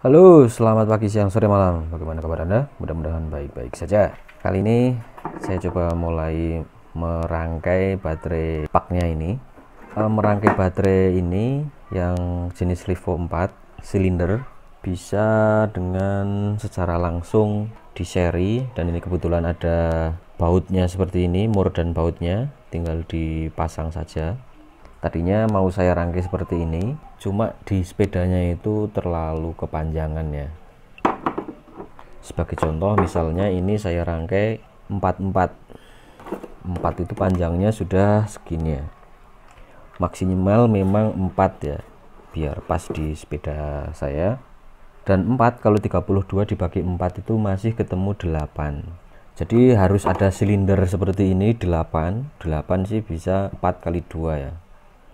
Halo, selamat pagi, siang, sore, malam. Bagaimana kabar Anda? Mudah-mudahan baik-baik saja. Kali ini saya coba mulai merangkai baterai paknya ini. Eh, merangkai baterai ini yang jenis Lifo 4 silinder bisa dengan secara langsung di seri dan ini kebetulan ada bautnya seperti ini, mur dan bautnya tinggal dipasang saja tadinya mau saya rangkai seperti ini cuma di sepedanya itu terlalu kepanjangan ya sebagai contoh misalnya ini saya rangkai 44 4 itu panjangnya sudah segini ya maksimal memang 4 ya biar pas di sepeda saya dan 4 kalau 32 dibagi 4 itu masih ketemu 8 jadi harus ada silinder seperti ini 8 8 sih bisa 4 kali 2 ya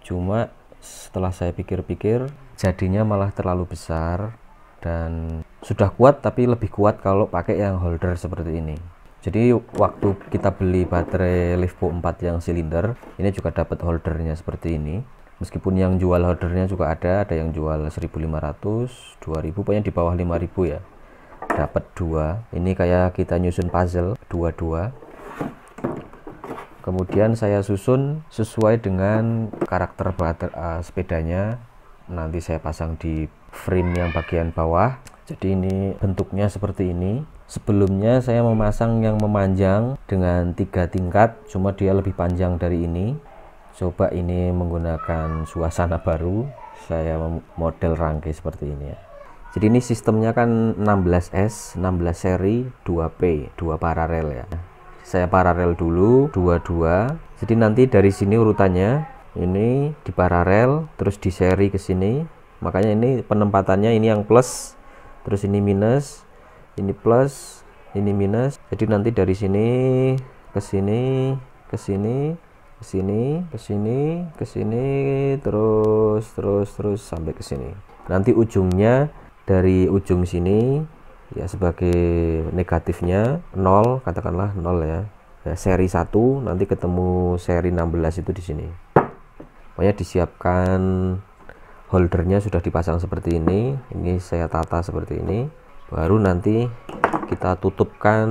cuma setelah saya pikir-pikir jadinya malah terlalu besar dan sudah kuat tapi lebih kuat kalau pakai yang holder seperti ini jadi waktu kita beli baterai Livbo 4 yang silinder ini juga dapat holdernya seperti ini meskipun yang jual holdernya juga ada ada yang jual 1500 2000 pokoknya di bawah 5000 ya dapat dua ini kayak kita nyusun puzzle dua-dua kemudian saya susun sesuai dengan karakter bater, uh, sepedanya nanti saya pasang di frame yang bagian bawah jadi ini bentuknya seperti ini sebelumnya saya memasang yang memanjang dengan tiga tingkat cuma dia lebih panjang dari ini coba ini menggunakan suasana baru saya model rangkai seperti ini ya jadi ini sistemnya kan 16S 16 seri 2P 2 paralel ya saya paralel dulu dua-dua jadi nanti dari sini urutannya ini di paralel terus di seri ke sini makanya ini penempatannya ini yang plus terus ini minus ini plus ini minus jadi nanti dari sini ke sini ke sini ke sini ke sini ke sini terus terus terus sampai ke sini nanti ujungnya dari ujung sini ya sebagai negatifnya 0 katakanlah 0 ya nah, seri 1 nanti ketemu seri 16 itu di sini pokoknya disiapkan holdernya sudah dipasang seperti ini ini saya tata seperti ini baru nanti kita tutupkan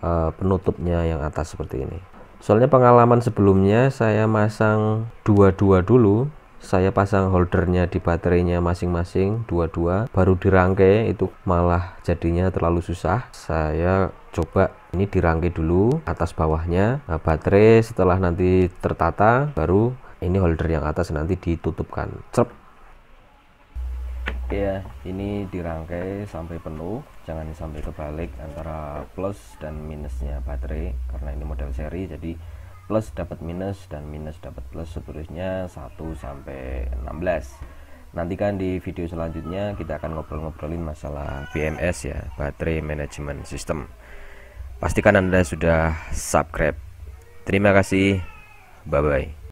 uh, penutupnya yang atas seperti ini soalnya pengalaman sebelumnya saya masang dua-dua dulu saya pasang holdernya di baterainya masing-masing dua-dua baru dirangkai itu malah jadinya terlalu susah saya coba ini dirangkai dulu atas bawahnya nah, baterai setelah nanti tertata baru ini holder yang atas nanti ditutupkan cep. ya ini dirangkai sampai penuh jangan sampai kebalik antara plus dan minusnya baterai karena ini model seri jadi plus dapat minus dan minus dapat plus seterusnya 1 sampai 16 nantikan di video selanjutnya kita akan ngobrol-ngobrolin masalah BMS ya baterai management system pastikan anda sudah subscribe terima kasih bye bye